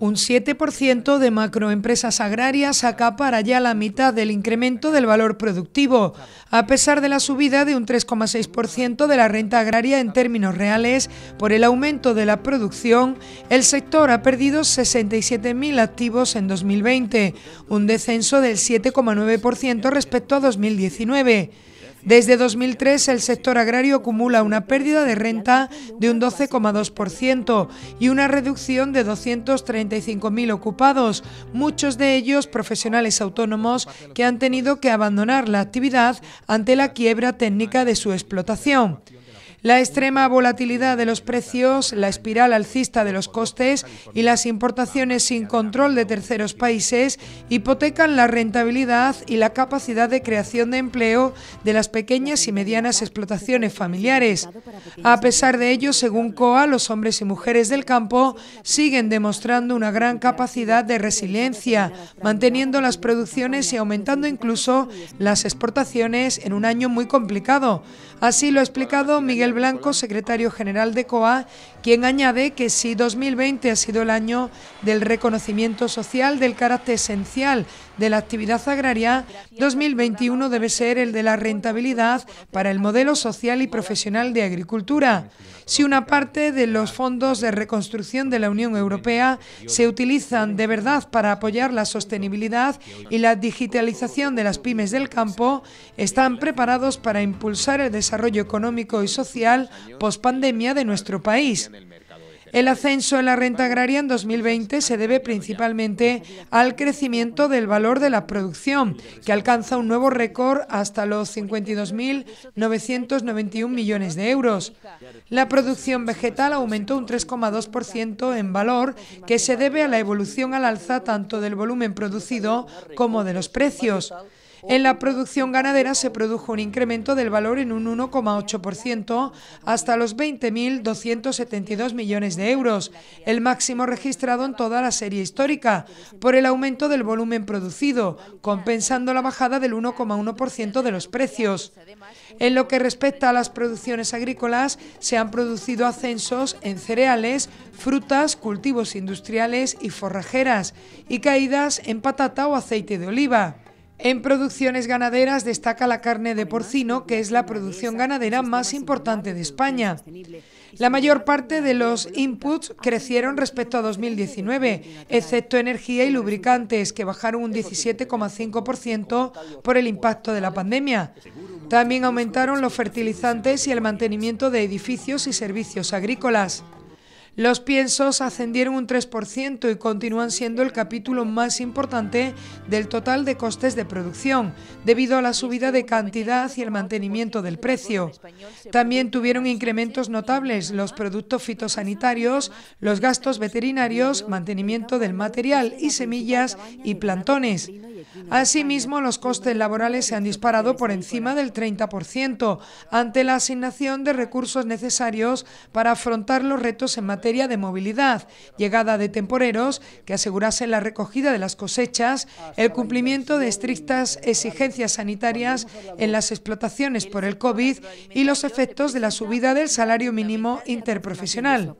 Un 7% de macroempresas agrarias acapara ya la mitad del incremento del valor productivo, a pesar de la subida de un 3,6% de la renta agraria en términos reales por el aumento de la producción, el sector ha perdido 67.000 activos en 2020, un descenso del 7,9% respecto a 2019. Desde 2003 el sector agrario acumula una pérdida de renta de un 12,2% y una reducción de 235.000 ocupados, muchos de ellos profesionales autónomos que han tenido que abandonar la actividad ante la quiebra técnica de su explotación. La extrema volatilidad de los precios, la espiral alcista de los costes y las importaciones sin control de terceros países hipotecan la rentabilidad y la capacidad de creación de empleo de las pequeñas y medianas explotaciones familiares. A pesar de ello, según COA, los hombres y mujeres del campo siguen demostrando una gran capacidad de resiliencia, manteniendo las producciones y aumentando incluso las exportaciones en un año muy complicado. Así lo ha explicado Miguel Blanco, secretario general de COA, quien añade que si 2020 ha sido el año del reconocimiento social del carácter esencial de la actividad agraria, 2021 debe ser el de la rentabilidad para el modelo social y profesional de agricultura. Si una parte de los fondos de reconstrucción de la Unión Europea se utilizan de verdad para apoyar la sostenibilidad y la digitalización de las pymes del campo, están preparados para impulsar el desarrollo económico y social post-pandemia de nuestro país. El ascenso en la renta agraria en 2020 se debe principalmente al crecimiento del valor de la producción, que alcanza un nuevo récord hasta los 52.991 millones de euros. La producción vegetal aumentó un 3,2% en valor, que se debe a la evolución al alza tanto del volumen producido como de los precios. En la producción ganadera se produjo un incremento del valor en un 1,8% hasta los 20.272 millones de euros, el máximo registrado en toda la serie histórica, por el aumento del volumen producido, compensando la bajada del 1,1% de los precios. En lo que respecta a las producciones agrícolas, se han producido ascensos en cereales, frutas, cultivos industriales y forrajeras, y caídas en patata o aceite de oliva. En producciones ganaderas destaca la carne de porcino, que es la producción ganadera más importante de España. La mayor parte de los inputs crecieron respecto a 2019, excepto energía y lubricantes, que bajaron un 17,5% por el impacto de la pandemia. También aumentaron los fertilizantes y el mantenimiento de edificios y servicios agrícolas. Los piensos ascendieron un 3% y continúan siendo el capítulo más importante del total de costes de producción, debido a la subida de cantidad y el mantenimiento del precio. También tuvieron incrementos notables los productos fitosanitarios, los gastos veterinarios, mantenimiento del material y semillas y plantones. Asimismo, los costes laborales se han disparado por encima del 30% ante la asignación de recursos necesarios para afrontar los retos en materia de movilidad, llegada de temporeros que asegurasen la recogida de las cosechas, el cumplimiento de estrictas exigencias sanitarias en las explotaciones por el COVID y los efectos de la subida del salario mínimo interprofesional.